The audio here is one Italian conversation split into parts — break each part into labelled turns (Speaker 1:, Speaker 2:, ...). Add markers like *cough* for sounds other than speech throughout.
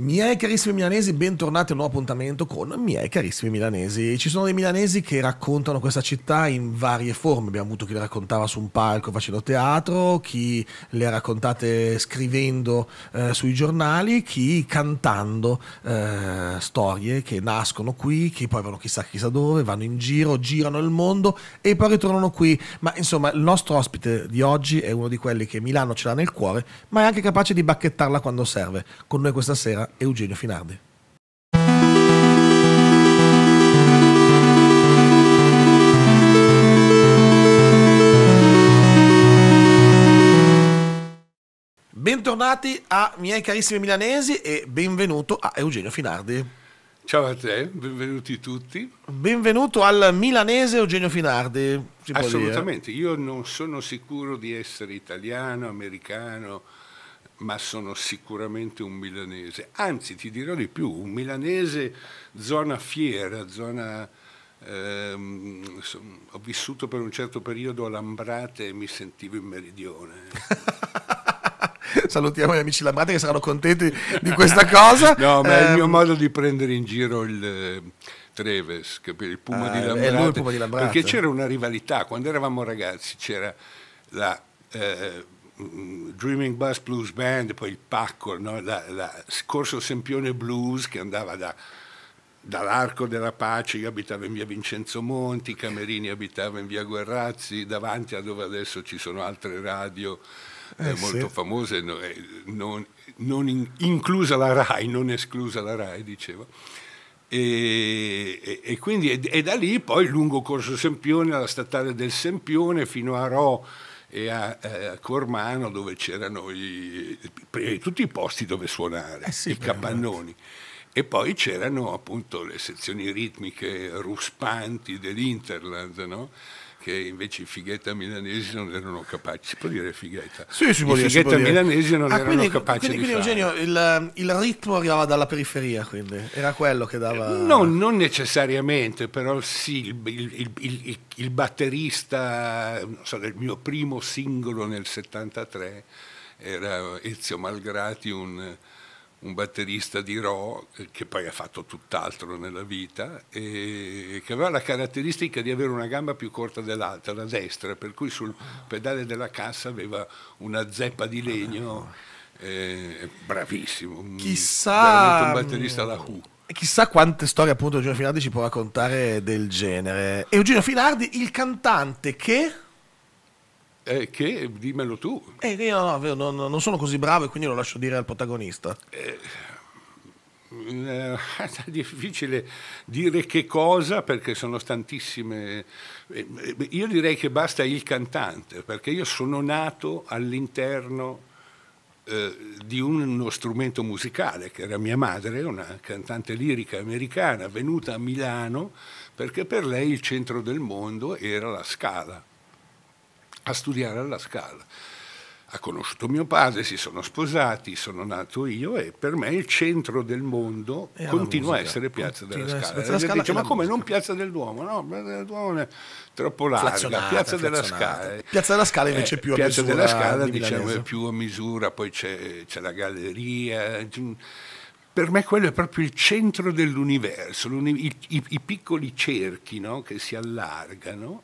Speaker 1: Miei carissimi milanesi, bentornati a un nuovo appuntamento con Miei carissimi milanesi. Ci sono dei milanesi che raccontano questa città in varie forme. Abbiamo avuto chi le raccontava su un palco facendo teatro, chi le ha raccontate scrivendo eh, sui giornali, chi cantando eh, storie che nascono qui, che poi vanno chissà chissà dove, vanno in giro, girano il mondo e poi ritornano qui. Ma insomma, il nostro ospite di oggi è uno di quelli che Milano ce l'ha nel cuore, ma è anche capace di bacchettarla quando serve. Con noi questa sera Eugenio Finardi. Bentornati a miei carissimi milanesi e benvenuto a Eugenio Finardi. Ciao a te, benvenuti tutti. Benvenuto al milanese Eugenio Finardi. Assolutamente,
Speaker 2: io non sono sicuro di essere italiano, americano, ma sono sicuramente un milanese. Anzi, ti dirò di più, un milanese zona fiera, zona... Ehm, son, ho vissuto per un certo periodo a Lambrate e mi sentivo in
Speaker 1: meridione. *laughs* Salutiamo gli amici Lambrate che saranno contenti di questa cosa. no, ma eh, è il mio ehm,
Speaker 2: modo di prendere in giro il... Eh, Treves, il Puma, ah, Lambrate, il Puma di Lambrate, perché c'era una rivalità, quando eravamo ragazzi c'era la eh, Mm, Dreaming Bus Blues Band, poi il pacco, no? la, la Corso Sempione Blues che andava da, dall'Arco della Pace, io abitavo in via Vincenzo Monti, Camerini abitava in via Guerrazzi, davanti a dove adesso ci sono altre radio eh, eh, molto sì. famose, no, eh, non, non in, inclusa la RAI, non esclusa la RAI, dicevo. E, e, e quindi e, da lì poi lungo Corso Sempione alla statale del Sempione fino a Rò e a, eh, Cormano dove c'erano i, prima di tutti i posti dove suonare, eh sì, i capannoni. E poi c'erano appunto le sezioni ritmiche ruspanti dell'Interland, no? che invece i fighetta milanesi non erano capaci. Si può dire fighetta? Sì, si può I dire. I fighetta milanesi non ah, erano quindi, capaci quindi, quindi, di
Speaker 1: Eugenio, il, il, ritmo arrivava dalla periferia, quindi era quello che dava... No,
Speaker 2: non necessariamente, però sì, il, il, il batterista so, del mio primo singolo nel 73 era Ezio Malgrati, un un batterista di rock eh, che poi ha fatto tutt'altro nella vita e che aveva la caratteristica di avere una gamba più corta dell'altra, la destra, per cui sul pedale della cassa aveva una zeppa di legno, ah, eh, eh, bravissimo, chissà, un batterista alla mm, Who.
Speaker 1: Chissà quante storie appunto Eugenio Filardi ci può raccontare del genere. Eugenio Filardi, il cantante che... Eh, che dimmelo tu. Eh, io no, no, non sono così bravo e quindi lo lascio dire al protagonista. eh,
Speaker 2: eh *laughs* è difficile dire che cosa perché sono tantissime. Eh, io direi che basta il cantante perché io sono nato all'interno eh, di uno strumento musicale che era mia madre, una cantante lirica americana venuta a Milano perché per lei il centro del mondo era la scala a studiare alla Scala. Ha conosciuto mio padre, si sono sposati, sono nato io e per me il centro del mondo e continua a essere Piazza della Scala. Piazza Scala dice, ma come musica. non Piazza del Duomo? No, Piazza del Duomo è troppo larga. Flazionata, Piazza della Scala. Piazza della Scala invece è più a Piazza misura. Piazza della Scala di diciamo, è più a misura, poi c'è la galleria per me quello è proprio il centro dell'universo, i, i, i, piccoli cerchi no? che si allargano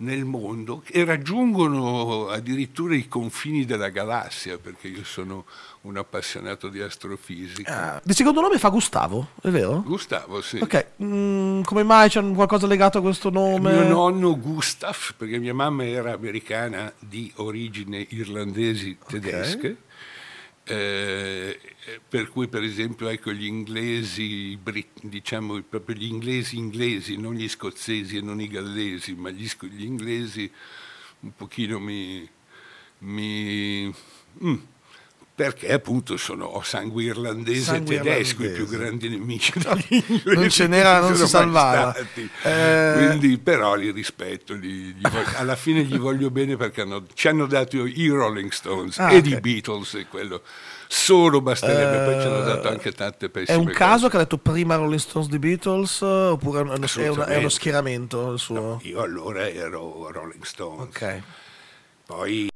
Speaker 2: nel mondo e raggiungono addirittura i confini della galassia, perché io sono un appassionato di astrofisica.
Speaker 1: Ah, di secondo nome fa Gustavo, è vero?
Speaker 2: Gustavo, sì. Ok,
Speaker 1: mm, come mai c'è qualcosa legato a questo nome? Mio nonno
Speaker 2: Gustav, perché mia mamma era americana di origine irlandesi tedesche. Okay eh, per cui per esempio ecco, gli inglesi, diciamo proprio gli inglesi inglesi, non gli scozzesi e non i gallesi, ma gli, gli inglesi un pochino mi... mi mm perché appunto sono sangue irlandese sangue tedesco, i più grandi nemici *laughs*
Speaker 1: degli inglesi. Non ce n'era, non si salvava. Eh...
Speaker 2: Quindi però li rispetto, li, li voglio, alla fine gli voglio bene perché hanno, ci hanno dato i Rolling Stones ah, e okay. i Beatles e quello solo basterebbe, uh, poi ci hanno dato eh. anche tante pessime È un caso cose. che ha
Speaker 1: detto prima Rolling Stones di Beatles oppure è uno, è uno, è uno schieramento il suo? No, io
Speaker 2: allora ero Rolling Stones. Ok. Poi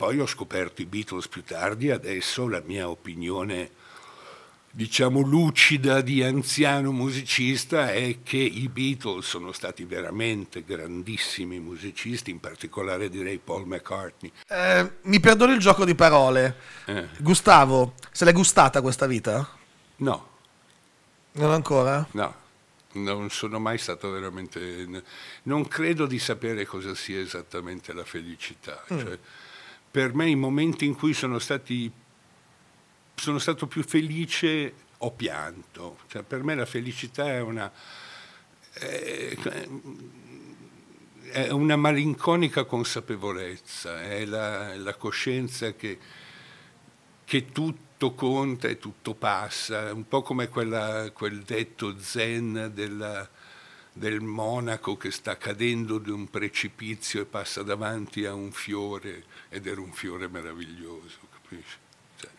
Speaker 2: poi ho scoperto i Beatles più tardi, adesso la mia opinione, diciamo lucida di anziano musicista, è che i Beatles sono stati veramente grandissimi musicisti, in particolare direi Paul McCartney.
Speaker 1: Eh, mi perdoni il gioco di parole. Eh. Gustavo, se l'è gustata questa vita? No. Non ancora?
Speaker 2: No non sono mai stato veramente... Non credo di sapere cosa sia esattamente la felicità. Mm. Cioè, per me i momenti in cui sono, stati, sono stato più felice ho pianto. Cioè, per me la felicità è una, è, eh, è una malinconica consapevolezza, è la, la coscienza che, che, tutto conta e tutto passa, un po' come quella, quel detto zen della del monaco che sta cadendo di un precipizio e passa davanti a un fiore ed era un fiore meraviglioso, capisci? Cioè.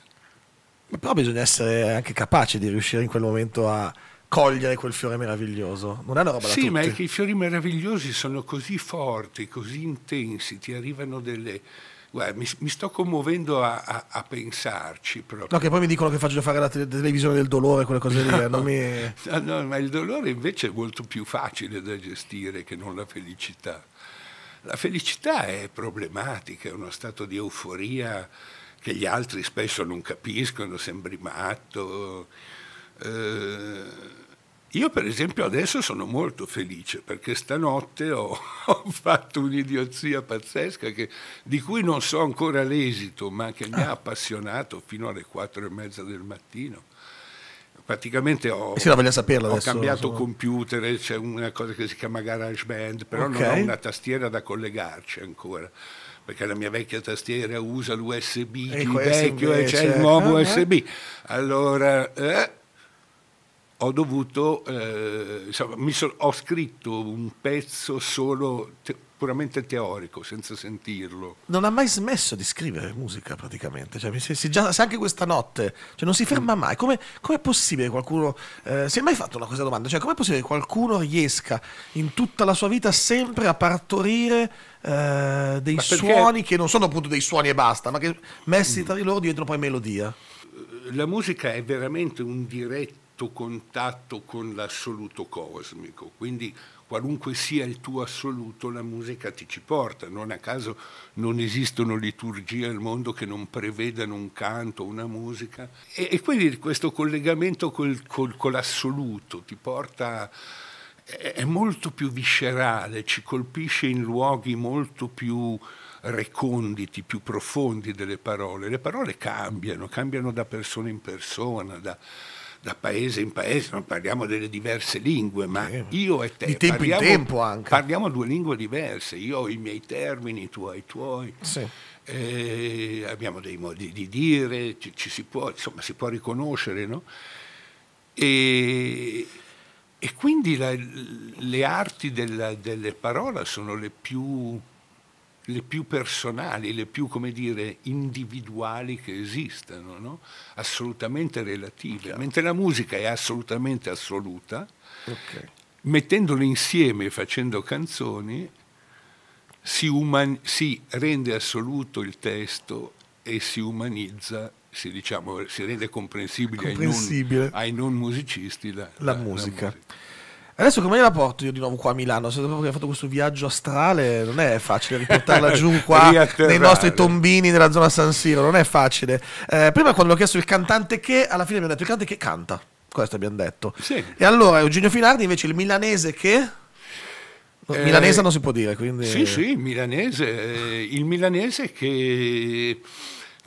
Speaker 1: Ma però bisogna essere anche capaci di riuscire in quel momento a cogliere quel fiore meraviglioso. Non è una roba sì, da Sì, ma è che
Speaker 2: i fiori meravigliosi sono così forti, così intensi, ti arrivano delle Guarda, mi, mi, sto commuovendo a, a, a, pensarci proprio. No, che poi mi dicono che faccio
Speaker 1: fare la te- televisione del dolore, quelle cose lì. Eh, no, mi... *laughs* no,
Speaker 2: no, ma il dolore invece è molto più facile da gestire che non la felicità. La felicità è problematica, è uno stato di euforia che gli altri spesso non capiscono, sembri matto. Eh, io per esempio adesso sono molto felice perché stanotte ho, *laughs* ho fatto un'idiozia pazzesca che, di cui non so ancora l'esito, ma che mi ha ah. appassionato fino alle quattro e mezza del mattino. Praticamente ho, sì, ho adesso, cambiato insomma. computer, c'è una cosa che si chiama GarageBand, però okay. non ho una tastiera da collegarci ancora perché la mia vecchia tastiera usa l'USB, il vecchio e c'è il nuovo eh? eh. USB. Allora, eh, ho dovuto, eh, insomma, so, ho scritto un pezzo solo te, puramente teorico, senza sentirlo.
Speaker 1: Non ha mai smesso di scrivere musica praticamente, cioè, si, si, già, anche questa notte, cioè, non si ferma mm. mai. Come, è possibile che qualcuno, eh, si è mai fatto una cosa domanda, cioè com'è possibile che qualcuno riesca in tutta la sua vita sempre a partorire eh, dei perché... suoni che non sono appunto dei suoni e basta, ma che messi mm. tra di loro diventano poi melodia? La musica
Speaker 2: è veramente un diretto diretto contatto con l'assoluto cosmico, quindi qualunque sia il tuo assoluto, la musica ti ci porta. Non a caso non esistono liturgie al mondo che non prevedano un canto, una musica. E, e quindi questo collegamento col, col, con l'assoluto ti porta. È, è molto più viscerale, ci colpisce in luoghi molto più reconditi, più profondi delle parole. Le parole cambiano, cambiano da persona in persona, da, da paese in paese, non parliamo delle diverse lingue, ma eh, io e te di tempo parliamo, in tempo anche. parliamo due lingue diverse, io ho i miei termini, tu hai i tuoi. Sì. Eh, abbiamo dei modi di dire, ci, ci si, può, insomma, si può riconoscere, no? E, e quindi la, le arti della, delle parole sono le più le più personali, le più, come dire, individuali che esistano, no? assolutamente relative, Chiaro. mentre la musica è assolutamente assoluta, okay. mettendole insieme e facendo canzoni si, uman- si, rende assoluto il testo e si umanizza, si, diciamo, si rende comprensibile, comprensibile,
Speaker 1: Ai, non, ai non musicisti la, la, la musica. La musica. Adesso come la porto io di nuovo qua a Milano? Se dopo che ho fatto questo viaggio astrale non è facile riportarla *laughs* giù qua nei nostri tombini nella zona San Siro, non è facile. Eh, prima quando ho chiesto il cantante che, alla fine abbiamo detto il cantante che canta, questo abbiamo detto. Sì. E allora Eugenio Filardi invece il milanese che... Eh, milanese non si può dire, quindi... Sì, sì,
Speaker 2: milanese, eh, il milanese che,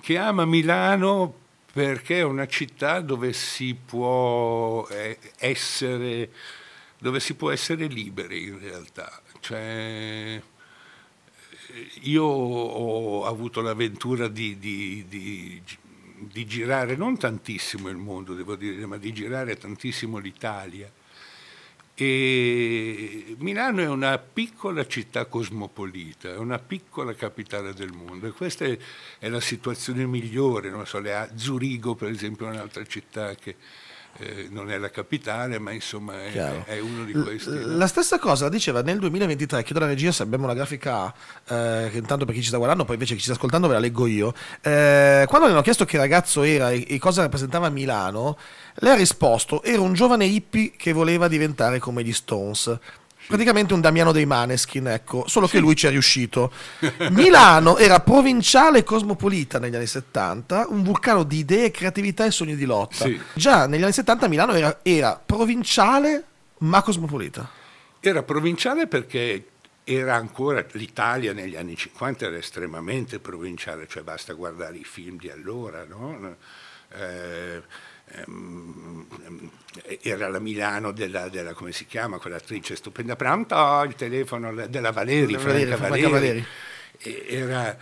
Speaker 2: che ama Milano perché è una città dove si può eh, essere dove si può essere liberi in realtà. Cioè, io ho avuto l'avventura di, di, di, di, girare non tantissimo il mondo, devo dire, ma di girare tantissimo l'Italia. E Milano è una piccola città cosmopolita, è una piccola capitale del mondo e questa è, è la situazione migliore. So, le, Zurigo per esempio è un'altra città che, eh, non è la capitale, ma insomma è, è, uno di questi. la stessa
Speaker 1: cosa diceva nel 2023, chiedo alla regia se abbiamo la grafica, eh, intanto per chi ci sta guardando, poi invece chi ci sta ascoltando ve la leggo io. Eh, quando le hanno chiesto che ragazzo era e, e cosa rappresentava Milano, lei ha risposto, era un giovane hippie che voleva diventare come gli Stones praticamente un Damiano dei Maneskin, ecco, solo che lui ci è riuscito. *laughs* Milano era provinciale e cosmopolita negli anni 70, un vulcano di idee, creatività e sogni di lotta. Sì. Già negli anni 70 Milano era, era provinciale ma cosmopolita.
Speaker 2: Era provinciale perché era ancora l'Italia negli anni 50 era estremamente provinciale, cioè basta guardare i film di allora, no? Eh, Ehm, era la Milano della, della, come si chiama, quell'attrice stupenda, pronto il telefono della Valeri, Franca Valeri. Valeri. Era,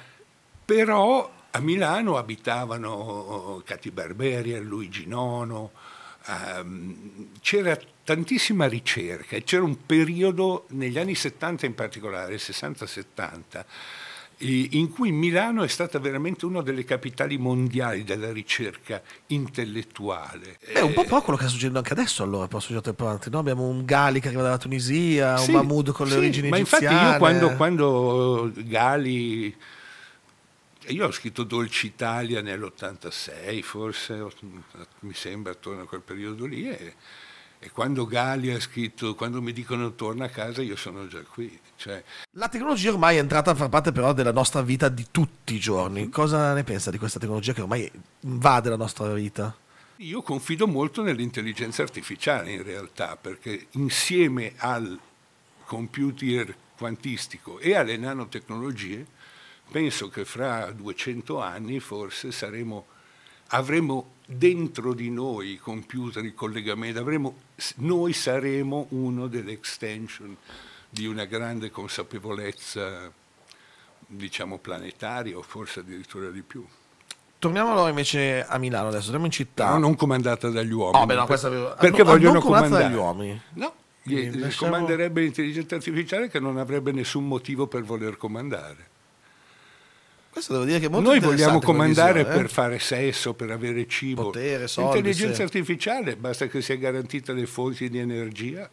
Speaker 2: però a Milano abitavano Cati oh, oh, Barberi, Luigi Nono, um, c'era tantissima ricerca e c'era un periodo negli anni 70 in particolare, 60-70, in cui Milano è stata veramente una delle capitali mondiali della ricerca intellettuale.
Speaker 1: È un po' eh, poco quello che sta succedendo anche adesso allora, però suggerito parte. No? Abbiamo un Gali che arriva dalla Tunisia, sì, un Mahmoud con le sì, origini ma egiziane. Ma infatti io quando,
Speaker 2: quando eh, Gali... Eh, io ho scritto Dolce Italia nell'86, forse, mi sembra, attorno a quel periodo lì, e e quando Gali ha scritto, quando mi dicono torna a casa, io sono già qui. Cioè...
Speaker 1: La tecnologia ormai è entrata a far parte però della nostra vita di tutti i giorni. Mm-hmm. Cosa ne pensa di questa tecnologia che ormai invade la nostra vita?
Speaker 2: Io confido molto nell'intelligenza artificiale in realtà, perché insieme al computer quantistico e alle nanotecnologie, penso che fra 200 anni forse saremo, avremo dentro di noi i computer, i collegamenti, avremo, noi saremo uno delle extension di una grande consapevolezza, diciamo, planetaria o forse addirittura di più.
Speaker 1: Torniamo allora invece a Milano adesso, torniamo in città. No, non comandata dagli uomini. Oh, beh, no, questa... Perché ah, no, vogliono comandare. dagli uomini?
Speaker 2: No, gli, lasciamo... comanderebbe l'intelligenza artificiale che non avrebbe nessun motivo per voler comandare. Questo devo dire che è molto Noi vogliamo comandare eh. per fare sesso, per avere cibo. Potere, soldi, Intelligenza se... artificiale, basta che sia garantita le fonti di energia,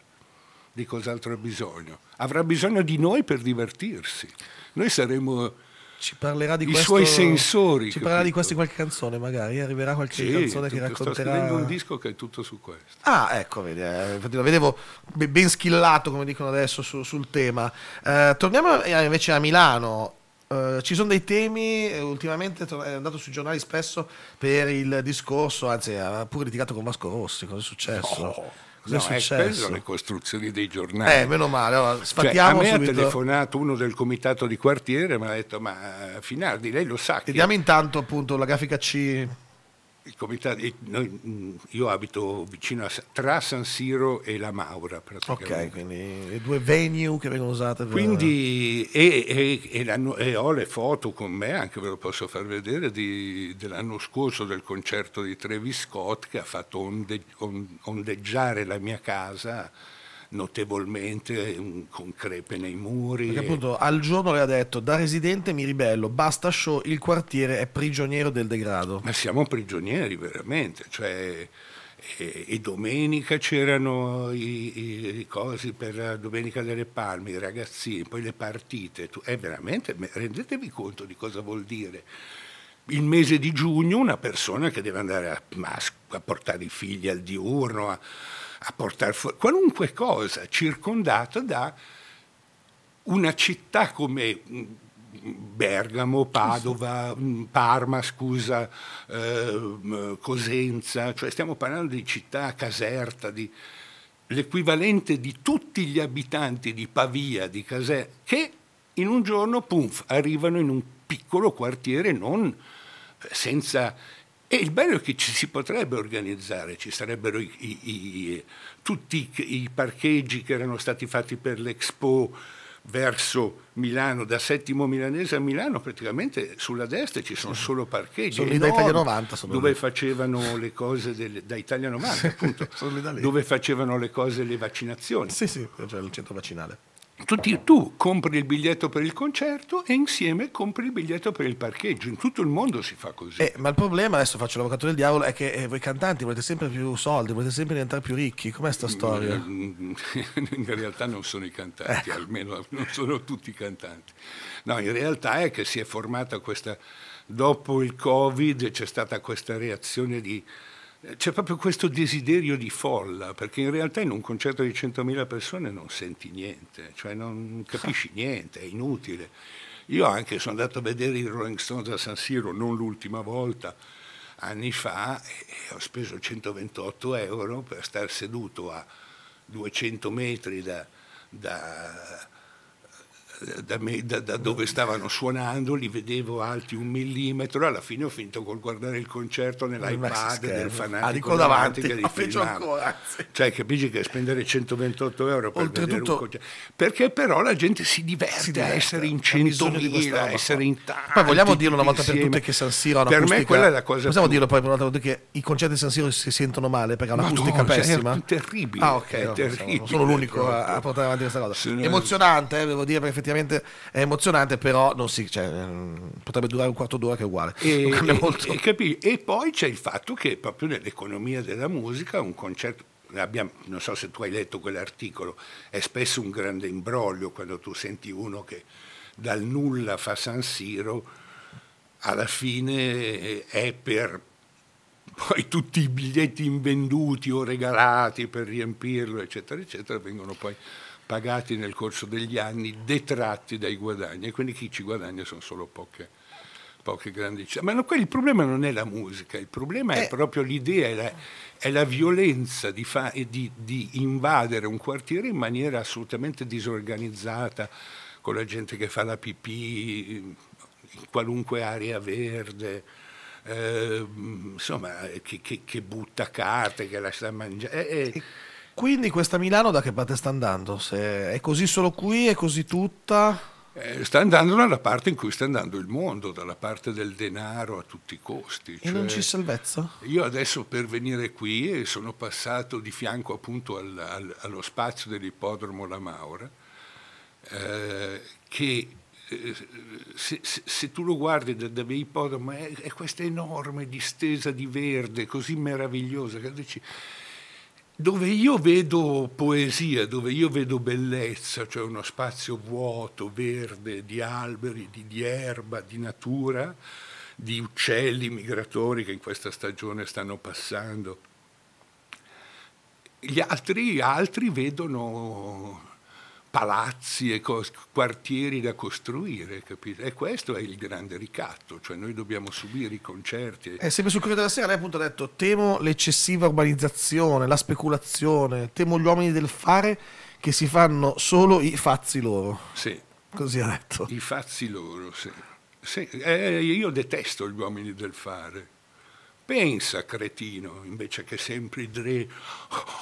Speaker 2: di cos'altro ha bisogno. Avrà bisogno di noi per divertirsi. Noi saremo ci parlerà di I questo, suoi sensori. Ci capito? di
Speaker 1: questo qualche canzone, magari eh? arriverà qualche sì, canzone che racconterà. Sto scrivendo un
Speaker 2: disco che è tutto su questo.
Speaker 1: Ah, ecco, vedi, eh, lo vedevo ben schillato, come dicono adesso, su, sul tema. Eh, torniamo eh, invece a Milano. Eh, ci sono dei temi, eh, ultimamente è andato sui giornali spesso per il discorso, anzi ha pure litigato con Vasco Rossi, cosa è successo? No.
Speaker 2: Cosa no, è successo? le costruzioni dei giornali. Eh, meno male. Allora, cioè, a me subito. ha telefonato uno del comitato di quartiere e mi ha detto: Ma eh, Finardi, lei lo sa. Vediamo che...
Speaker 1: intanto appunto la grafica C
Speaker 2: Comitato, noi, mm, io abito vicino a, tra San Siro e la Maura praticamente. Ok,
Speaker 1: quindi le due venue che vengono usate per...
Speaker 2: Quindi, e, e, e, e, ho le foto con me, anche ve lo posso far vedere, di, dell'anno scorso del concerto di Travis Scott che ha fatto onde, on, ondeggiare la mia casa notevolmente con crepe nei muri. Perché appunto
Speaker 1: al giorno le ha detto da residente mi ribello, basta show, il quartiere è prigioniero del degrado. Ma siamo prigionieri
Speaker 2: veramente, cioè e, e domenica c'erano i, i, cosi per la Domenica delle Palme, i ragazzini, poi le partite, tu, eh, veramente rendetevi conto di cosa vuol dire il mese di giugno una persona che deve andare a, a portare i figli al diurno, a, a portare fuori qualunque cosa, circondata da una città come mm, Bergamo, Padova, mm, Parma, scusa, eh, Cosenza, cioè stiamo parlando di città, Caserta, di, l'equivalente di tutti gli abitanti di Pavia, di Caserta, che in un giorno, pumf, arrivano in un piccolo quartiere non eh, senza e il bello è che ci si potrebbe organizzare, ci sarebbero i, i, tutti i parcheggi che erano stati fatti per l'Expo verso Milano, da Settimo Milanese a Milano, praticamente sulla destra ci sono solo parcheggi. Sono da Italia 90. Sono dove lì. facevano le cose del, da Italia 90, *laughs* appunto. sono dove facevano le cose le vaccinazioni. Sì, sì, c'è cioè il centro vaccinale. Tutti, tu compri il biglietto per il concerto e insieme compri il biglietto per il parcheggio. In tutto il mondo si fa così. Eh,
Speaker 1: ma il problema, adesso faccio l'avvocato del diavolo, è che eh, voi cantanti volete sempre più soldi, volete sempre diventare più ricchi. Com'è sta mm, storia? *laughs*
Speaker 2: In realtà non sono i cantanti, eh. almeno non sono tutti i cantanti. No, in realtà è che si è formata questa... Dopo il Covid c'è stata questa reazione di c'è proprio questo desiderio di folla, perché in realtà in un concerto di 100.000 persone non senti niente, cioè non capisci ah. niente, è inutile. Io anche sono andato a vedere i Rolling Stones a San Siro, non l'ultima volta, anni fa, e ho speso 128 euro per star seduto a 200 metri da, da da, me, da, da, dove stavano suonando, li vedevo alti un millimetro, alla fine ho finito col guardare il concerto nell'iPad del fanatico ah, davanti, davanti che li ancora. Cioè capisci che spendere 128 euro per Oltretutto, vedere un concerto. Perché però la gente si diverte, si diverte a essere in centomila, a essere in tanti. Poi vogliamo dirlo una volta insieme. per tutte che San Siro ha una Per acustica, me quella è la cosa Possiamo più... dirlo
Speaker 1: poi per una volta che i concerti di San Siro si sentono male perché ha un'acustica Madonna, certo, pessima. È terribile. Ah ok, no, terribile, sono l'unico a, a portare avanti questa cosa. Emozionante, eh, devo dire, perché effettivamente effettivamente è emozionante, però non si, cioè, ehm, potrebbe durare un quarto d'ora che è uguale. E, *laughs*
Speaker 2: e, e poi c'è il fatto che proprio nell'economia della musica un concerto Abbiamo, non so se tu hai letto quell'articolo, è spesso un grande imbroglio quando tu senti uno che dal nulla fa San Siro, alla fine eh, è per poi tutti i biglietti invenduti o regalati per riempirlo, eccetera, eccetera, vengono poi pagati nel corso degli anni, detratti dai guadagni e quindi chi ci guadagna sono solo poche, poche grandi città. Ma no, il problema non è la musica, il problema eh. è proprio l'idea, è la, è la violenza di, fa, di, di invadere un quartiere in maniera assolutamente disorganizzata, con la gente che fa la pipì in qualunque area verde. Eh, insomma, che, che, che, butta carte, che lascia mangiare. Eh, eh.
Speaker 1: Quindi questa Milano da che parte sta andando? Se è così solo qui, è così tutta? Eh, sta andando dalla parte in cui sta andando il mondo,
Speaker 2: dalla parte del denaro a tutti i costi. E cioè, non ci
Speaker 1: salvezza?
Speaker 2: Io adesso per venire qui eh, sono passato di fianco appunto al, al, allo spazio dell'ippodromo La Maura, eh, che eh, se, se, se, tu lo guardi da, dove ippodromo è, è questa enorme distesa di verde così meravigliosa che dici dove io vedo poesia, dove io vedo bellezza, cioè uno spazio vuoto, verde, di alberi, di, di, erba, di natura, di uccelli migratori che in questa stagione stanno passando. Gli altri, altri vedono palazzi e quartieri da costruire, capito? E questo è il grande ricatto, cioè noi dobbiamo subire i concerti. E eh, sempre
Speaker 1: sul Corriere della Sera lei appunto ha detto temo l'eccessiva urbanizzazione, la speculazione, temo gli uomini del fare che si fanno solo i fazzi loro. Sì. Così ha detto.
Speaker 2: I fazzi loro, sì. sì. Eh, io detesto gli uomini del fare. Pensa, cretino, invece che sempre dire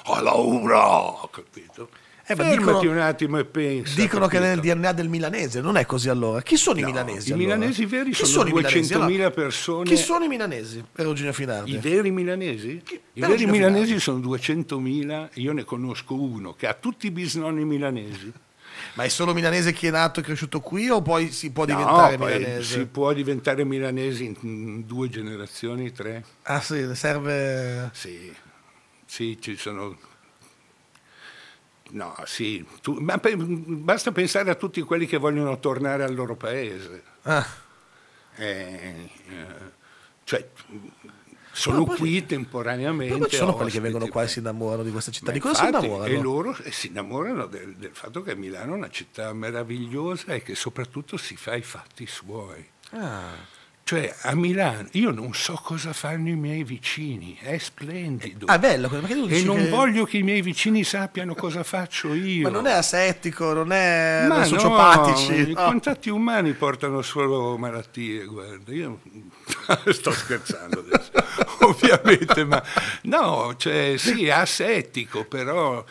Speaker 2: ho oh, laura, capito? Eh, Fermati dicono, un
Speaker 1: attimo e pensa. Dicono capito. che è nel DNA del milanese, non è così allora. Chi sono no, i milanesi? I allora? milanesi veri Chi sono, 200.000 allora, persone. Chi sono i milanesi, per Perugina Finardi? I veri milanesi? Chi? I veri Finardi. milanesi
Speaker 2: sono 200.000, io ne conosco uno, che ha tutti i bisnonni milanesi.
Speaker 1: Ma è solo milanese chi è nato e cresciuto qui o poi si può diventare no, milanese? Si
Speaker 2: può diventare milanese in due generazioni, tre.
Speaker 1: Ah sì, serve... Sì,
Speaker 2: sì ci sono No, sì, tu, ma pe, basta pensare a tutti quelli che vogliono tornare al loro paese. Ah. Eh, eh cioè, sono poi, qui temporaneamente. Ci sono quelli che vengono
Speaker 1: qua e si innamorano di questa città. Di cosa infatti, si innamorano? E
Speaker 2: loro eh, si innamorano del, del, fatto che Milano è una città meravigliosa e che soprattutto si fa i fatti suoi.
Speaker 1: Ah.
Speaker 2: Cioè a Milano io non so cosa fanno i miei vicini, è splendido. Ah, bello, perché tu dici e non che... voglio che i miei vicini sappiano cosa faccio io. Ma non è asettico,
Speaker 1: non è Ma non sociopatici. No, I
Speaker 2: contatti umani portano solo malattie, guarda, io *laughs* sto scherzando adesso, *laughs* ovviamente, ma no, cioè sì, asettico, però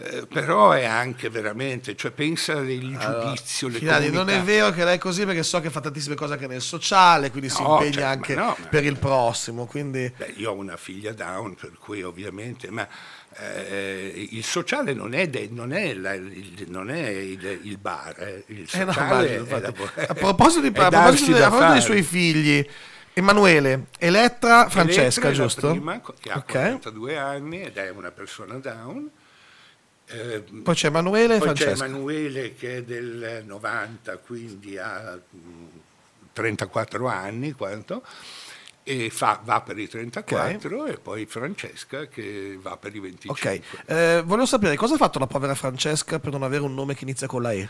Speaker 2: eh, però è anche veramente, cioè pensa il giudizio, allora, Finali, non è
Speaker 1: vero che lei è così perché so che fa tantissime cose anche nel sociale, quindi no, si cioè, impegna cioè, anche no, per il prossimo. Quindi...
Speaker 2: Beh, io ho una figlia down, per cui ovviamente, ma eh, il sociale non è, de, non è, la, il, non è il, il, bar, eh. il eh no, bar la, a proposito, di, a proposito di, a proposito dei suoi
Speaker 1: figli. Emanuele, Elettra Francesca, Elettra giusto? Prima, che ha okay.
Speaker 2: 42 anni ed è una persona down. Eh, poi c'è Emanuele poi Francesco. C'è Emanuele che è del 90, quindi ha 34 mm, anni, quanto, e fa, va per i 34 okay. e poi Francesca che va per i 25. Ok,
Speaker 1: eh, volevo sapere cosa ha fatto la povera Francesca per non avere un nome che inizia con la E?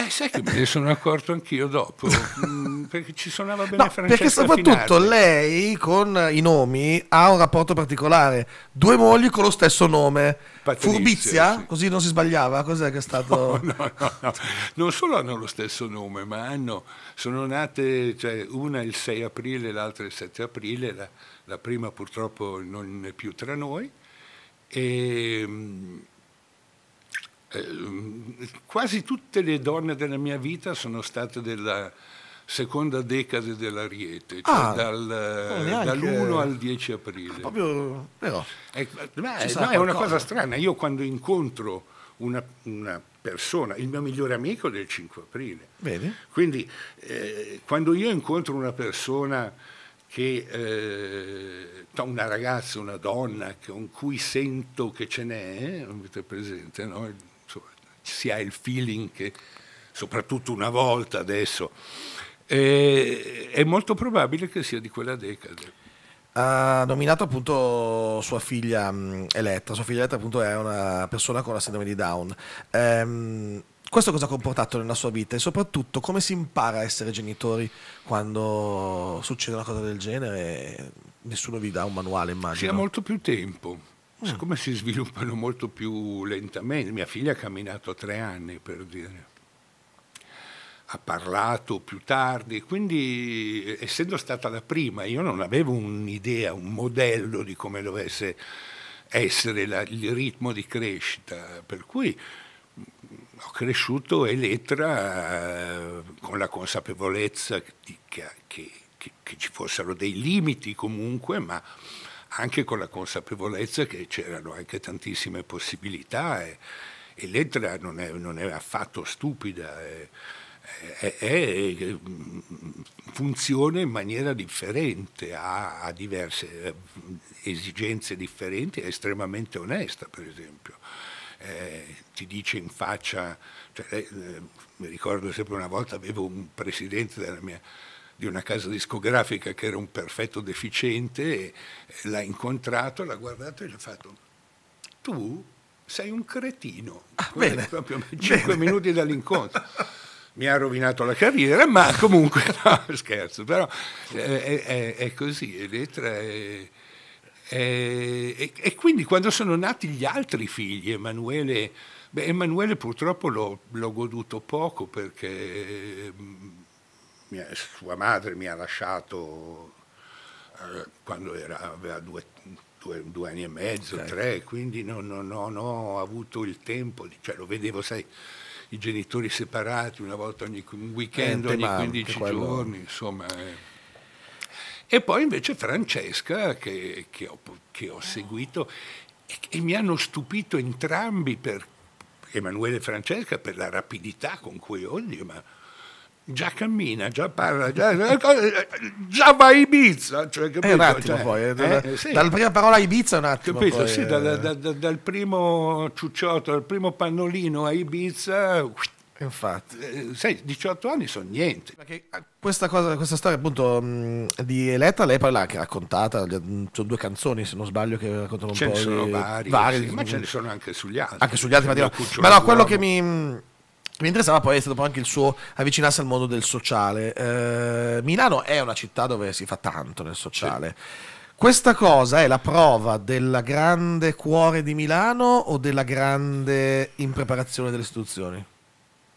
Speaker 1: Eh, sai che me ne sono accorto anch'io dopo,
Speaker 2: mm, *laughs* perché ci suonava bene no, Francesca Perché soprattutto Finardi.
Speaker 1: lei con i nomi ha un rapporto particolare, due mogli con lo stesso nome. Patrizia, Furbizia, sì. così non si sbagliava, cos'è che è stato? *laughs* No, no, no,
Speaker 2: no, non solo hanno lo stesso nome, ma hanno, sono nate cioè, una il 6 aprile, l'altra il 7 aprile, la, la prima purtroppo non è più tra noi. E, mm, eh, quasi tutte le donne della mia vita sono state della seconda decade dell'Ariete, cioè ah, dal, oh, eh, neanche... dall'1 al 10 aprile. Ah, proprio, però, eh, è, beh, no, è una cosa strana, io quando incontro una, una, persona, il mio migliore amico è del 5 aprile, Vedi? quindi eh, quando io incontro una persona che eh, una ragazza, una donna con cui sento che ce n'è, avete presente, no? si ha il feeling che, soprattutto una volta adesso, eh, è molto probabile che sia di quella decade.
Speaker 1: Ha nominato appunto sua figlia Eletta, sua figlia Eletta appunto è una persona con la sindrome di Down. Ehm, questo cosa ha comportato nella sua vita e soprattutto come si impara a essere genitori quando succede una cosa del genere? Nessuno vi dà un manuale, immagino. Si ha molto più tempo.
Speaker 2: Ah. siccome si sviluppano molto più lentamente, mia figlia ha camminato tre anni per dire, ha parlato più tardi, quindi eh, essendo stata la prima io non avevo un'idea, un modello di come dovesse essere la, il ritmo di crescita, per cui mm, ho cresciuto Elettra eh, con la consapevolezza che, che, che, che ci fossero dei limiti comunque, ma anche con la consapevolezza che c'erano anche tantissime possibilità e, e l'Etra non è, non è, affatto stupida. È, è, è, funziona in maniera differente, ha, ha, diverse eh, esigenze differenti, è estremamente onesta per esempio. Eh, ti dice in faccia, cioè, eh, mi ricordo sempre una volta avevo un presidente della mia di una casa discografica che era un perfetto deficiente, l'ha incontrato, l'ha guardato e gli ha fatto, tu sei un cretino, ah, bene, proprio 5 minuti dall'incontro. mi ha rovinato la carriera, ma *laughs* comunque no, scherzo, però eh, è, è, è così, Elettra è... E, e, quindi quando sono nati gli altri figli, Emanuele, beh, Emanuele purtroppo l'ho, goduto poco perché mm, mia, sua madre mi ha lasciato eh, quando era, aveva due, due, due, anni e mezzo, okay. Certo. tre, quindi non, non, non, ho avuto il tempo, cioè lo vedevo, sai, i genitori separati una volta ogni un weekend, eh, ogni 15 quello... giorni, insomma. Eh. E poi invece Francesca, che, che, ho, che ho, seguito, e, e, mi hanno stupito entrambi per Emanuele e Francesca per la rapidità con cui, oddio, ma già cammina, già
Speaker 1: parla, già, già va a Ibiza. Cioè, eh, capito? Eh, un attimo cioè, poi, eh, eh, sì. dalla prima parola a Ibiza un attimo. Capito, poi, sì, da, eh. da,
Speaker 2: dal primo ciucciotto, dal primo pannolino a Ibiza... Infatti.
Speaker 1: Eh, Sei,
Speaker 2: 18 anni sono niente.
Speaker 1: questa, cosa, questa storia appunto mm, di Eletta, lei poi l'ha anche raccontata, sono due canzoni se non sbaglio che raccontano un ce po'. Ce ne sono varie, varie sì, ma mm, ce ne sono
Speaker 2: anche sugli altri. Anche sugli altri, ma, ma no, quello che
Speaker 1: mi mi interessava poi è stato poi anche il suo avvicinarsi al mondo del sociale. Eh, Milano è una città dove si fa tanto nel sociale. Sì. Questa cosa è la prova del grande cuore di Milano o della grande impreparazione delle istituzioni?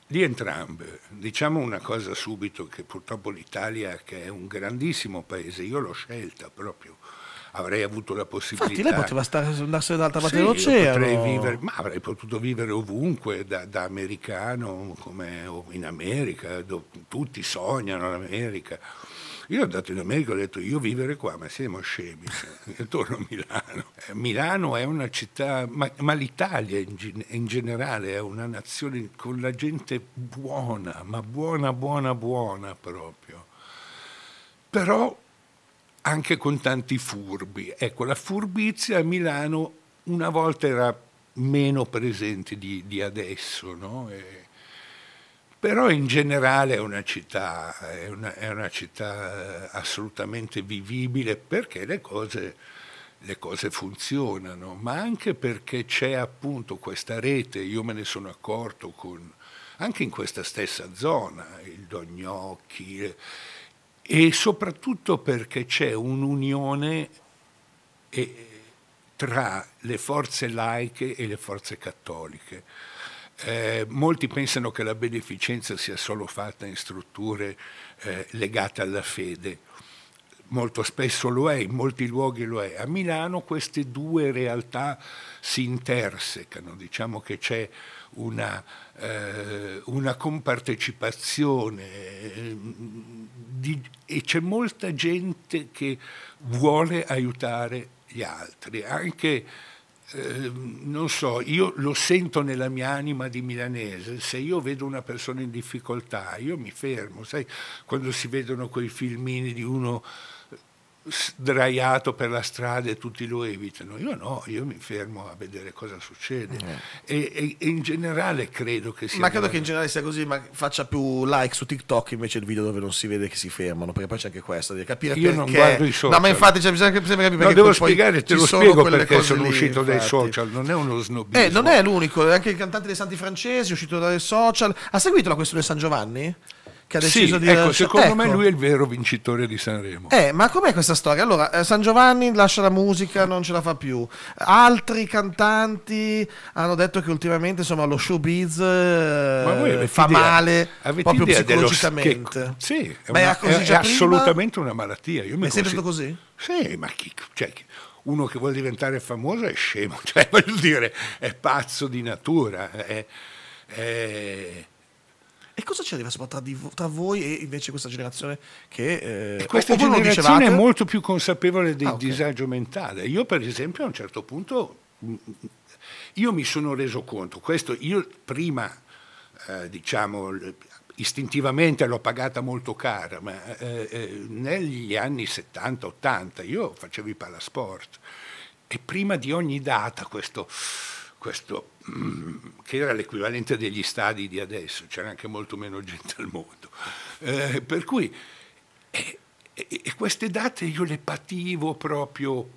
Speaker 2: Di entrambe. Diciamo una cosa subito che purtroppo l'Italia, che è un grandissimo paese, io l'ho scelta proprio avrei avuto la possibilità. Infatti lei poteva
Speaker 1: stare, andarsene dall'altra parte sì, dell'oceano. Vivere,
Speaker 2: ma avrei potuto vivere ovunque, da, da americano come in America, dove tutti sognano l'America. Io ho andato in America e ho detto io vivere qua, ma siamo scemi, *laughs* io torno a Milano. Milano è una città, ma, ma l'Italia in, in, generale è una nazione con la gente buona, ma buona, buona, buona proprio. Però anche con tanti furbi. Ecco, la furbizia a Milano una volta era meno presente di, di adesso, no? E, eh, però in generale è una, città, è, una, è una città, eh, assolutamente vivibile perché le cose, le cose funzionano, ma anche perché c'è appunto questa rete, io me ne sono accorto con, anche in questa stessa zona, il Dognocchi, e soprattutto perché c'è un'unione eh, tra le forze laiche e le forze cattoliche. Eh, molti pensano che la beneficenza sia solo fatta in strutture eh, legate alla fede. Molto spesso lo è, in molti luoghi lo è. A Milano queste due realtà si intersecano, diciamo che c'è una, eh, una compartecipazione mm, di, e c'è molta gente che vuole aiutare gli altri, anche eh, non so, io lo sento nella mia anima di milanese, se io vedo una persona in difficoltà, io mi fermo, sai, quando si vedono quei filmini di uno sdraiato per la strada e tutti lo evitano. Io no, io mi fermo a vedere cosa succede. Mm. E, e, e, in generale credo che sia. Ma credo che in
Speaker 1: generale sia così, ma faccia più like su TikTok invece il video dove non si vede che si fermano, perché poi c'è anche questo, Devi capire io perché. non guardo i social. No, ma infatti c'è cioè, bisogno che sempre capire. No, devo spiegare, te lo spiego perché sono lì, uscito infatti. dai social, non è uno snobismo. Eh, non è l'unico, è anche il cantante dei Santi Francesi è uscito dai social. Ha seguito la questione San Giovanni? che ha deciso sì, di... Ecco, secondo ecco. me lui è
Speaker 2: il vero vincitore di Sanremo.
Speaker 1: Eh, ma com'è questa storia? Allora, eh, San Giovanni lascia la musica, non ce la fa più. Altri cantanti hanno detto che ultimamente insomma, lo showbiz eh, fa idea, male proprio psicologicamente. Che, sì, è, una, è, è assolutamente una malattia. Io mi è sempre stato così?
Speaker 2: Sì, ma chi... Cioè, uno che vuole diventare famoso è scemo, *laughs* cioè voglio dire, è pazzo di natura, è,
Speaker 1: è e cosa c'è di diverso tra, tra, voi e invece questa generazione che... Eh, questa generazione è molto
Speaker 2: più consapevole del ah, okay.
Speaker 1: disagio mentale. Io
Speaker 2: per esempio a un certo punto... Mm, mm, io mi sono reso conto, questo io prima, eh, diciamo, istintivamente l'ho pagata molto cara, ma eh, eh negli anni 70-80 io facevo i palasport e prima di ogni data questo, questo Mm, che era l'equivalente degli stadi di adesso, c'era anche molto meno gente al mondo. Eh, per cui eh, eh, queste date io le pativo proprio,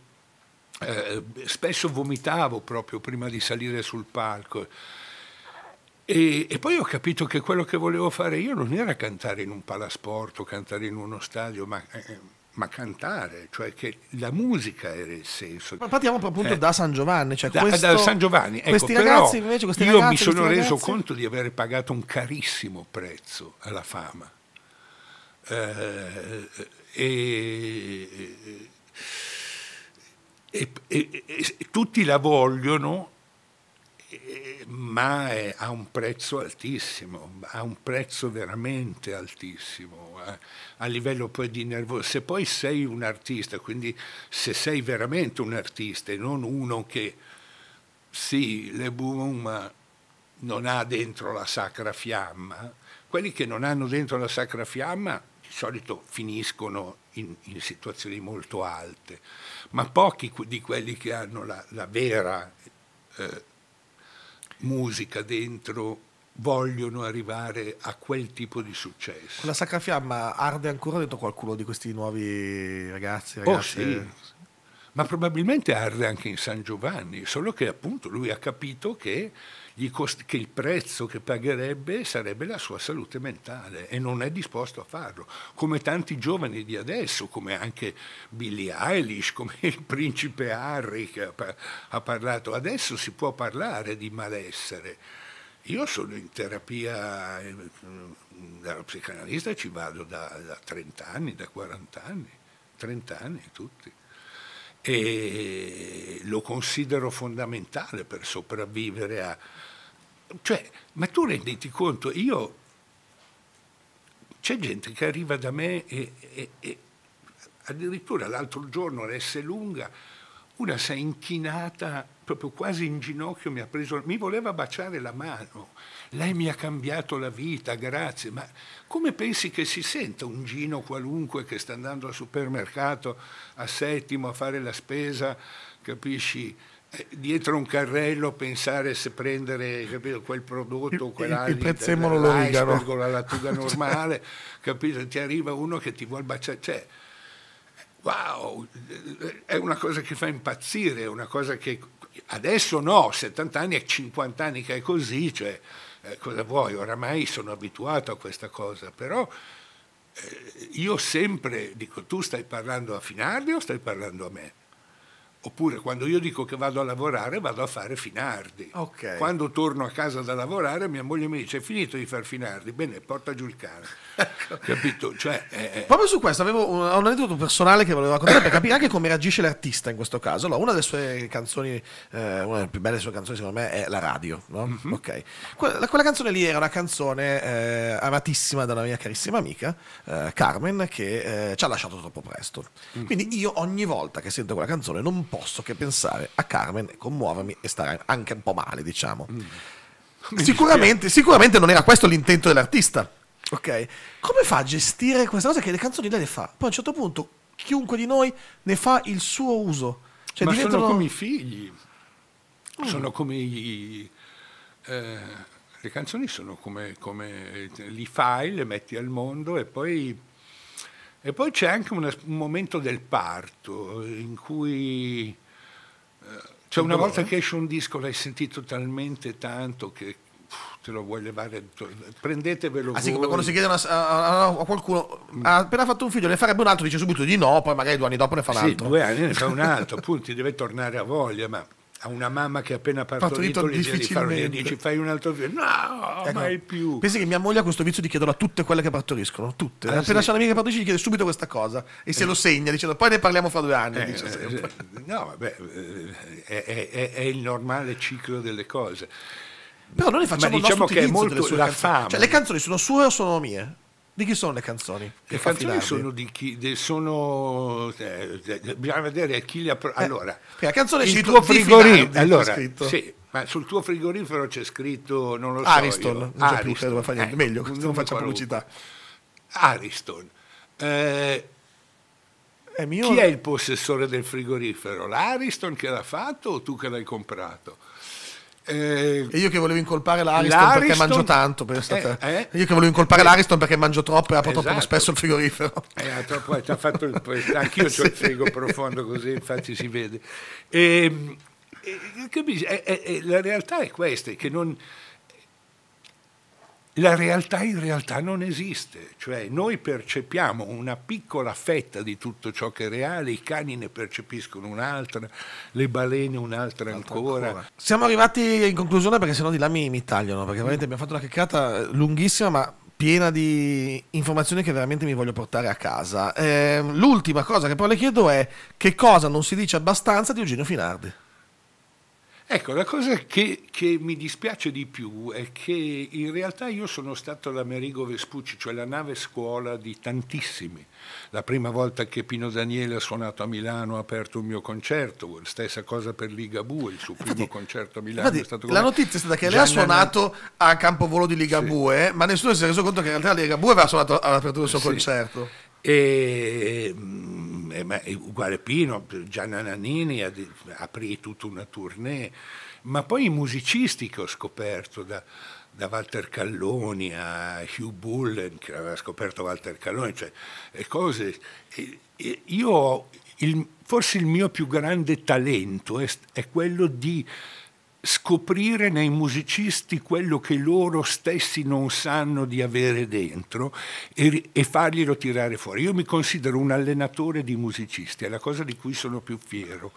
Speaker 2: eh, spesso vomitavo proprio prima di salire sul palco. E, e, poi ho capito che quello che volevo fare io non era cantare in un palasporto, cantare in uno stadio, ma eh, ma cantare, cioè che la musica era il senso.
Speaker 1: Ma partiamo appunto eh, da San Giovanni. Cioè da, questo, da San Giovanni, ecco, questi ragazzi invece, questi io ragazzi, mi sono reso ragazzi...
Speaker 2: conto di aver pagato un carissimo prezzo alla fama. Eh, e, e, e, e tutti la vogliono ma è, ha un prezzo altissimo, ha un prezzo veramente altissimo eh? a livello poi di nervoso. Se poi sei un artista, quindi se sei veramente un artista e non uno che sì, le boom, ma non ha dentro la sacra fiamma, quelli che non hanno dentro la sacra fiamma di solito finiscono in, in situazioni molto alte, ma pochi di quelli che hanno la, la vera... Eh, musica dentro vogliono arrivare a quel tipo di successo.
Speaker 1: La Sacra Fiamma arde ancora dentro qualcuno di questi nuovi ragazzi? Oh, ragazze? Oh sì, ma probabilmente
Speaker 2: arde anche in San Giovanni, solo che appunto lui ha capito che che il prezzo che pagherebbe sarebbe la sua salute mentale e non è disposto a farlo, come tanti giovani di adesso, come anche Billie Eilish, come *laughs* il principe Harry che ha parlato. Adesso si può parlare di malessere. Io sono in terapia mm, da psicanalista, ci vado da, da 30 anni, da 40 anni, 30 anni tutti e lo considero fondamentale per sopravvivere a, cioè, ma tu renditi conto, io c'è gente che arriva da me e, e, e addirittura l'altro giorno l'esse lunga una si è inchinata proprio quasi in ginocchio mi ha preso mi voleva baciare la mano lei mi ha cambiato la vita grazie ma come pensi che si senta un gino qualunque che sta andando al supermercato a settimo a fare la spesa capisci eh, dietro un carrello pensare se prendere capito, quel prodotto o quell'altro il prezzemolo lo rigano la lattuga normale *laughs* capito ti arriva uno che ti vuole baciare cioè, wow è una cosa che fa impazzire è una cosa che adesso no 70 anni è 50 anni che è così cioè eh, cosa vuoi oramai sono abituato a questa cosa però eh, io sempre dico tu stai parlando a Finardi o stai parlando a me Oppure quando io dico che vado a lavorare, vado a fare finardi. Okay. Quando torno a casa da lavorare, mia moglie mi dice: È finito di far finardi? Bene, porta giù il cane. *laughs* Ecco. Capito? Cioè, eh,
Speaker 1: eh, Proprio su questo avevo un, un aneddoto personale che volevo raccontare per capire anche come reagisce l'artista in questo caso. Allora, una delle sue canzoni, eh, una delle più belle sue canzoni, secondo me, è La radio. No? Mm-hmm. Okay. Quella, quella, canzone lì era una canzone eh, amatissima da una mia carissima amica, eh, Carmen, che eh, ci ha lasciato troppo presto. Mm-hmm. Quindi io ogni volta che sento quella canzone non posso posso che pensare a Carmen e commuovermi e stare anche un po' male, diciamo. Mm. Sicuramente, sicuramente non era questo l'intento dell'artista. Ok, come fa a gestire questa cosa che le canzoni lei le fa? Poi a un certo punto chiunque di noi ne fa il suo uso. Cioè, Ma diventano... sono come i
Speaker 2: figli, mm. sono come i... Eh, le canzoni sono come, come li fai, le metti al mondo e poi e poi c'è anche un, un momento del parto in cui...
Speaker 1: Eh, cioè una volta eh?
Speaker 2: che esce un disco l'hai sentito talmente tanto che te lo vuoi levare,
Speaker 1: prendetevelo. Ah, sì, come quando si chiede una, a, a, qualcuno, mm. ha ah, appena fatto un figlio, ne farebbe un altro, dice subito di no, poi magari due anni dopo ne fa un altro. due anni ne fa un *laughs* altro,
Speaker 2: appunto, ti deve tornare a voglia, ma a una mamma che ha appena partorito, partorito difficilmente. dici fai un altro video no, ecco. mai
Speaker 1: più. Pensi che mia moglie ha questo vizio di chiederlo a tutte quelle che partoriscono, tutte. Ah, appena sì. c'è un'amica che partorisce gli chiede subito questa cosa e eh. se lo segna dicendo poi ne parliamo fra due anni. Eh, eh, eh,
Speaker 2: no, vabbè, eh, è, è, è il normale ciclo delle cose. Però noi facciamo Ma diciamo che è molto la canzoni. fama. Cioè, le
Speaker 1: canzoni sono sue o sono mie? Di chi sono le canzoni? Le canzoni sono
Speaker 2: di chi de, sono eh, de, eh, bisogna vedere chi le ha pro- eh, allora, la canzone il tuo frigorifero allora, sì, ma sul tuo frigorifero c'è scritto non lo so Ariston, io. non c'è più,
Speaker 1: Ariston, fa niente, eh, meglio, non, non faccia pubblicità.
Speaker 2: Ariston. Eh, è mio... Chi è il possessore del frigorifero? L'Ariston che l'ha fatto o tu che l'hai comprato? Eh, e io che volevo incolpare l'Ariston, l'Ariston perché mangio tanto, pensate. Eh, eh, io che volevo incolpare eh. l'Ariston
Speaker 1: perché mangio troppo e apro esatto. troppo spesso il frigorifero. Eh,
Speaker 2: troppo, ti eh, fatto il, anch'io *laughs* sì. ho il frigo profondo così, infatti si vede. E, e, capisci? la realtà è questa, è che non la realtà in realtà non esiste, cioè noi percepiamo una piccola fetta di tutto ciò che è reale, i cani ne percepiscono un'altra, le balene un'altra ancora. ancora.
Speaker 1: Siamo arrivati in conclusione perché sennò di là mi, mi tagliano, perché veramente abbiamo fatto una chiacchierata lunghissima ma piena di informazioni che veramente mi voglio portare a casa. Eh, l'ultima cosa che poi le chiedo è che cosa non si dice abbastanza di Eugenio Finardi?
Speaker 2: Ecco, la cosa che, che, mi dispiace di più è che in realtà io sono stato l'Amerigo Vespucci, cioè la nave scuola di tantissimi. La prima volta che Pino Daniele ha suonato a Milano ha aperto un mio concerto, stessa cosa per Ligabue, il suo eh, primo concerto a Milano infatti, è stato La notizia è stata che lei ha suonato
Speaker 1: a Campovolo di Ligabue, sì. ma nessuno si è reso conto che in realtà Ligabue aveva suonato all'apertura del suo sì. concerto.
Speaker 2: E eh, uguale Pino, Gianna Nannini aprì tutta una tournée, ma poi i musicisti che ho scoperto da, da Walter Calloni a Hugh Bullen, che aveva scoperto Walter Calloni, cioè cose. Io, il, forse il mio più grande talento è, è quello di scoprire nei musicisti quello che loro stessi non sanno di avere dentro e, e, farglielo tirare fuori. Io mi considero un allenatore di musicisti, è la cosa di cui sono più fiero.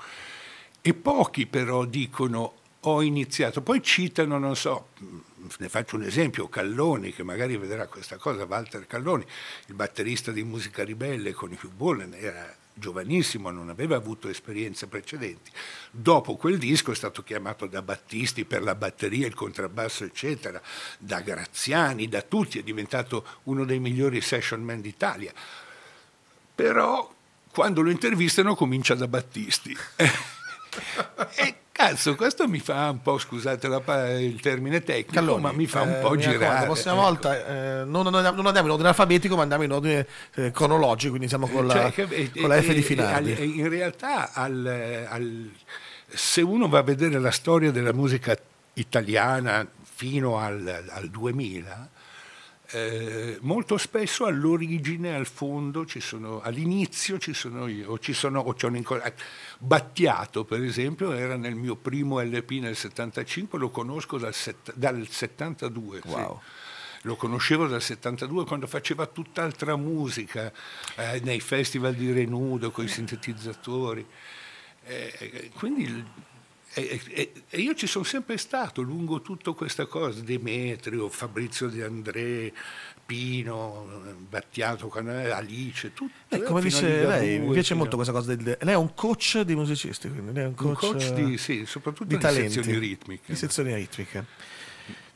Speaker 2: E pochi però dicono ho iniziato, poi citano, non so, ne faccio un esempio, Calloni, che magari vedrà questa cosa, Walter Calloni, il batterista di Musica Ribelle con i Hugh Bullen, era giovanissimo, non aveva avuto esperienze precedenti. Dopo quel disco è stato chiamato da Battisti per la batteria, il contrabbasso, eccetera, da Graziani, da tutti, è diventato uno dei migliori session man d'Italia. Però quando lo intervistano comincia da Battisti. *laughs* e Cazzo, eh, questo mi fa un po', scusate la, il termine tecnico, Calloni, ma mi fa un eh, po' eh, girare. La prossima ecco.
Speaker 1: volta eh, non, non, andiamo in ordine alfabetico, ma andiamo in ordine eh, cronologico, quindi siamo con la, cioè, eh, con la F di finale.
Speaker 2: in realtà, al, al, se uno va a vedere la storia della musica italiana fino al, al 2000, eh, molto spesso all'origine, al fondo, ci sono, all'inizio ci sono io, o ci sono, o c'è un eh, Battiato per esempio era nel mio primo LP nel 75, lo conosco dal, set, dal 72. Wow. Sì lo conoscevo dal 72 quando faceva tutt'altra musica eh, nei festival di Renudo con i sintetizzatori. Eh, eh quindi e, e, e, io ci sono sempre stato lungo tutta questa cosa, Demetrio, Fabrizio De André, Pino, Battiato, Alice,
Speaker 1: tutto. Eh, eh come dice lei, mi piace fino... molto questa cosa, del, lei è un coach di musicisti, quindi lei è un coach, un coach di, sì, soprattutto di, di talenti, sezioni ritmiche. Di sezioni ritmiche.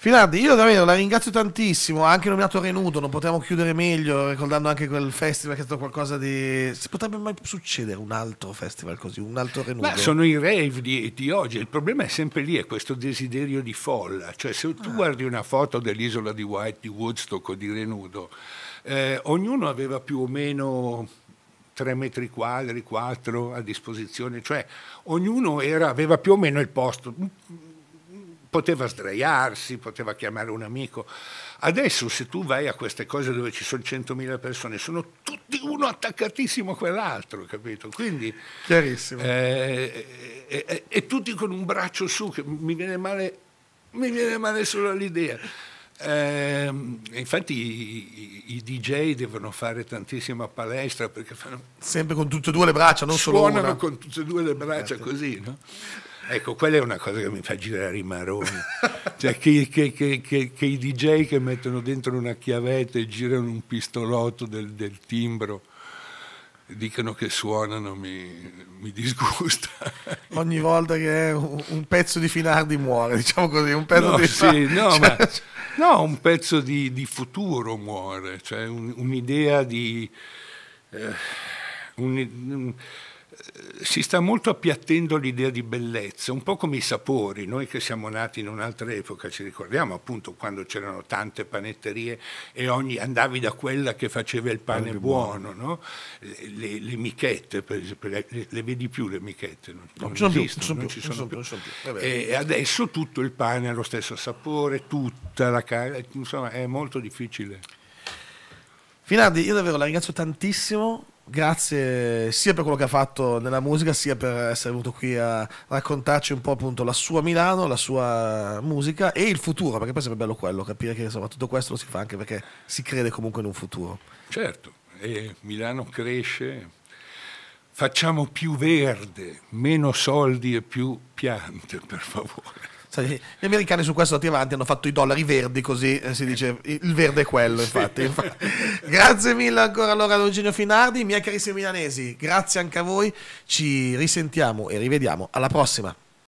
Speaker 1: Finaldi, io davvero la ringrazio tantissimo, ha anche nominato Renudo, non potevamo chiudere meglio ricordando anche quel festival che è stato qualcosa di... Si potrebbe mai succedere un altro festival così, un altro Renudo? Ma sono i
Speaker 2: rave di, di oggi, il problema è sempre lì, è questo desiderio di folla, cioè se tu ah. guardi una foto dell'isola di White, di Woodstock o di Renudo, eh, ognuno aveva più o meno tre metri quadri, quattro a disposizione, cioè ognuno era, aveva più o meno il posto poteva sdraiarsi, poteva chiamare un amico. Adesso se tu vai a queste cose dove ci sono 100.000 persone, sono tutti uno attaccatissimo a quell'altro, capito? Quindi... Chiarissimo. Eh, e, e, e, tutti con un braccio su, che mi viene male, mi viene male solo l'idea. Eh, infatti i, i, i, DJ devono fare tantissima palestra perché fanno... Sempre con tutte e due le braccia, non solo una. Suonano con tutte e due le braccia Grazie. Certo. così, no? Ecco, quella è una cosa che mi fa girare i maroni. cioè, che, che, che, che, i DJ che mettono dentro una chiavetta e girano un pistolotto del, del timbro dicono che suonano mi, mi, disgusta.
Speaker 1: Ogni volta che un pezzo di Finardi muore, diciamo così, un pezzo no, di... Sì, no, cioè... ma, cioè,
Speaker 2: no, un pezzo di, di futuro muore, cioè un, un'idea di... Eh, un, un, si sta molto appiattendo l'idea di bellezza, un po' come i sapori, noi che siamo nati in un'altra epoca, ci ricordiamo appunto quando c'erano tante panetterie e ogni, andavi da quella che faceva il pane Anche buono, buono. No? Le, le, michette per esempio, le, le, vedi più le michette, non, non, non esistono, più, non ci sono, sono più. più. Sono più. E adesso tutto il pane ha lo stesso sapore, tutta
Speaker 1: la carne, insomma è molto difficile. Finardi, io davvero la ringrazio tantissimo grazie sia per quello che ha fatto nella musica, sia per essere venuto qui a raccontarci un po' appunto la sua Milano, la sua musica e il futuro, perché poi è sempre bello quello, capire che insomma tutto questo lo si fa anche perché si crede comunque in un futuro.
Speaker 2: Certo, e Milano cresce, facciamo più verde,
Speaker 1: meno soldi e più piante, per favore. Sai, gli americani su questo attivante hanno fatto i dollari verdi, così eh, si dice il verde è quello, infatti. infatti. grazie mille ancora allora ad Eugenio Finardi, miei carissimi milanesi, grazie anche a voi, ci risentiamo e rivediamo alla prossima.